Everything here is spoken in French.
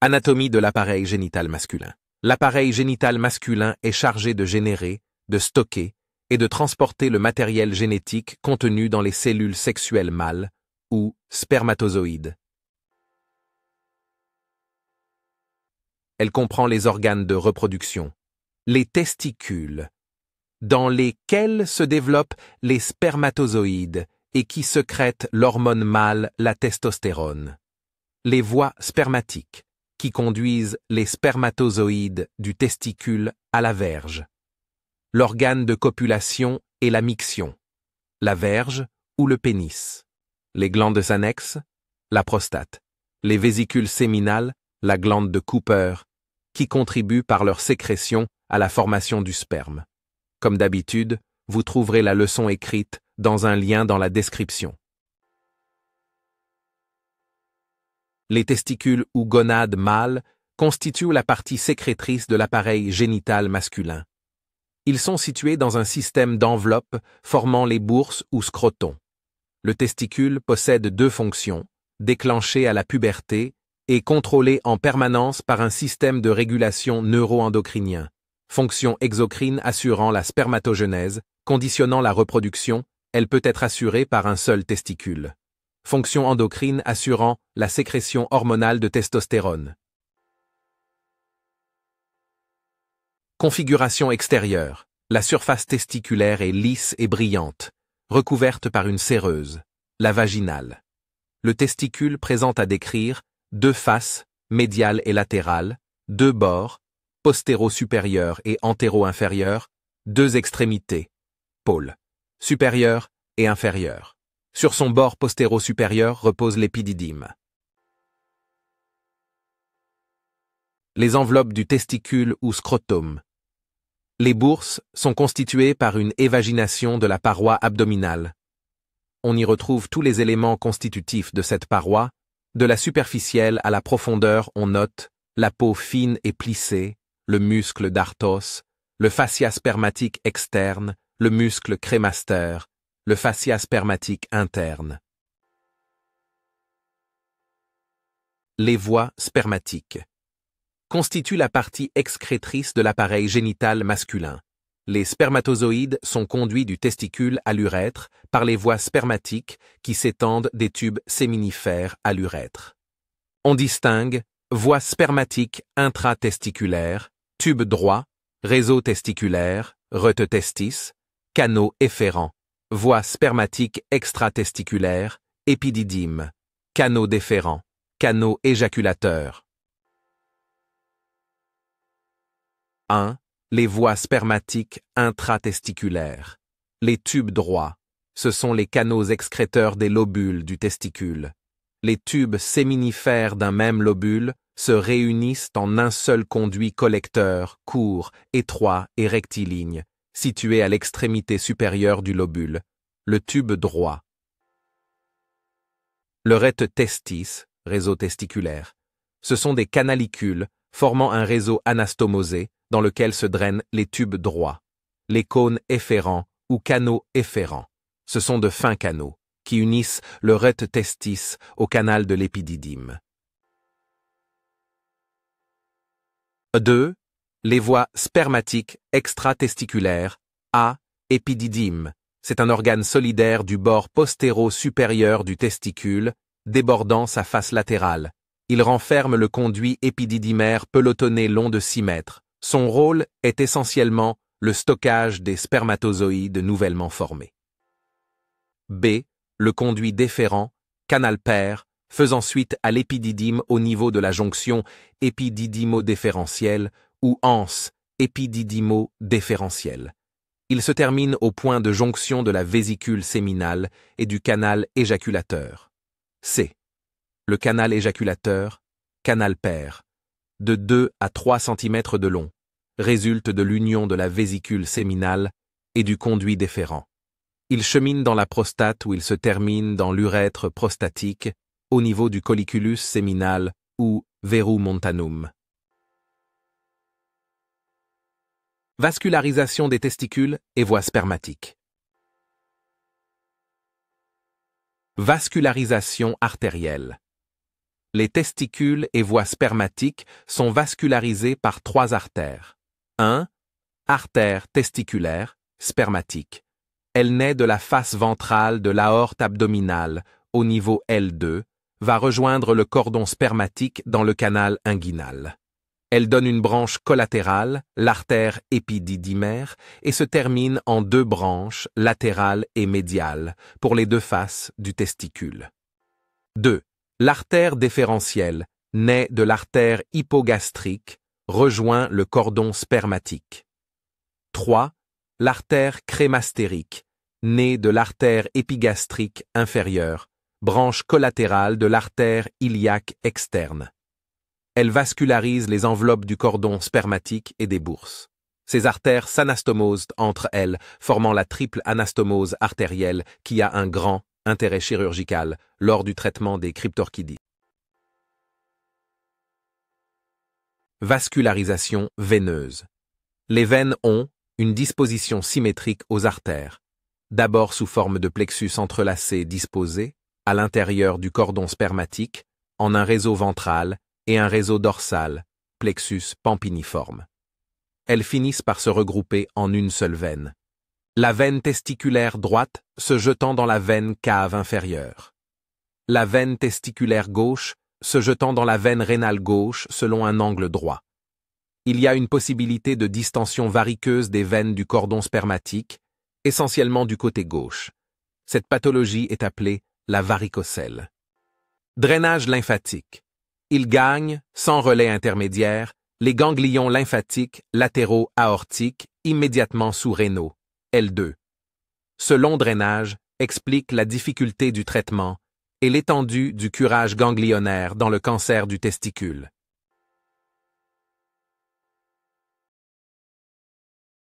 Anatomie de l'appareil génital masculin. L'appareil génital masculin est chargé de générer, de stocker et de transporter le matériel génétique contenu dans les cellules sexuelles mâles ou spermatozoïdes. Elle comprend les organes de reproduction, les testicules, dans lesquels se développent les spermatozoïdes et qui sécrètent l'hormone mâle, la testostérone, les voies spermatiques, qui conduisent les spermatozoïdes du testicule à la verge. L'organe de copulation est la miction, la verge ou le pénis, les glandes annexes, la prostate, les vésicules séminales, la glande de Cooper, qui contribuent par leur sécrétion à la formation du sperme. Comme d'habitude, vous trouverez la leçon écrite dans un lien dans la description. les testicules ou gonades mâles constituent la partie sécrétrice de l'appareil génital masculin. Ils sont situés dans un système d'enveloppe formant les bourses ou scrotons. Le testicule possède deux fonctions, déclenchées à la puberté et contrôlées en permanence par un système de régulation neuroendocrinien, fonction exocrine assurant la spermatogenèse, conditionnant la reproduction, elle peut être assurée par un seul testicule fonction endocrine assurant la sécrétion hormonale de testostérone. Configuration extérieure. La surface testiculaire est lisse et brillante, recouverte par une séreuse, la vaginale. Le testicule présente à décrire deux faces, médiale et latérale, deux bords, postéro-supérieur et antéro-inférieur, deux extrémités, pôles, supérieur et inférieur. Sur son bord postéro-supérieur repose l'épididyme. Les enveloppes du testicule ou scrotum. Les bourses sont constituées par une évagination de la paroi abdominale. On y retrouve tous les éléments constitutifs de cette paroi, de la superficielle à la profondeur on note la peau fine et plissée, le muscle d'arthos, le fascia spermatique externe, le muscle crémaster, le fascia spermatique interne. Les voies spermatiques constituent la partie excrétrice de l'appareil génital masculin. Les spermatozoïdes sont conduits du testicule à l'urètre par les voies spermatiques qui s'étendent des tubes séminifères à l'urètre. On distingue voies spermatiques intratesticulaires, tube droit, réseau testiculaire, testis, canaux efférents, voies spermatiques extratesticulaires, épididyme, canaux déférents, canaux éjaculateurs. 1. Les voies spermatiques intratesticulaires. Les tubes droits, ce sont les canaux excréteurs des lobules du testicule. Les tubes séminifères d'un même lobule se réunissent en un seul conduit collecteur, court, étroit et rectiligne, situé à l'extrémité supérieure du lobule, le tube droit. Le rete testis, réseau testiculaire, ce sont des canalicules formant un réseau anastomosé dans lequel se drainent les tubes droits, les cônes efférents ou canaux efférents. Ce sont de fins canaux qui unissent le rete testis au canal de l'épididyme. 2. Les voies spermatiques extra-testiculaires, A, épididyme, c'est un organe solidaire du bord postéro-supérieur du testicule, débordant sa face latérale. Il renferme le conduit épididymaire pelotonné long de 6 mètres. Son rôle est essentiellement le stockage des spermatozoïdes nouvellement formés. B. Le conduit déférent, canal pair, faisant suite à l'épididyme au niveau de la jonction épididymo-déférentielle, ou anse, épididymo déférentiel. Il se termine au point de jonction de la vésicule séminale et du canal éjaculateur. C. Le canal éjaculateur, canal père, de 2 à 3 cm de long, résulte de l'union de la vésicule séminale et du conduit déférent. Il chemine dans la prostate où il se termine dans l'urètre prostatique au niveau du colliculus séminal ou verum montanum. vascularisation des testicules et voies spermatiques. Vascularisation artérielle. Les testicules et voies spermatiques sont vascularisés par trois artères. 1. Artère testiculaire, spermatique. Elle naît de la face ventrale de l'aorte abdominale, au niveau L2, va rejoindre le cordon spermatique dans le canal inguinal. Elle donne une branche collatérale, l'artère épididimère, et se termine en deux branches, latérale et médiale, pour les deux faces du testicule. 2. L'artère déférentielle, née de l'artère hypogastrique, rejoint le cordon spermatique. 3. L'artère crémastérique, née de l'artère épigastrique inférieure, branche collatérale de l'artère iliaque externe. Elle vascularise les enveloppes du cordon spermatique et des bourses. Ces artères s'anastomosent entre elles, formant la triple anastomose artérielle qui a un grand intérêt chirurgical lors du traitement des cryptorchidies. Vascularisation veineuse. Les veines ont une disposition symétrique aux artères, d'abord sous forme de plexus entrelacés disposés à l'intérieur du cordon spermatique en un réseau ventral et un réseau dorsal, plexus pampiniforme. Elles finissent par se regrouper en une seule veine. La veine testiculaire droite se jetant dans la veine cave inférieure. La veine testiculaire gauche se jetant dans la veine rénale gauche selon un angle droit. Il y a une possibilité de distension variqueuse des veines du cordon spermatique, essentiellement du côté gauche. Cette pathologie est appelée la varicocèle. Drainage lymphatique. Il gagne, sans relais intermédiaire, les ganglions lymphatiques latéraux aortiques immédiatement sous-rénaux, L2. Ce long drainage explique la difficulté du traitement et l'étendue du curage ganglionnaire dans le cancer du testicule.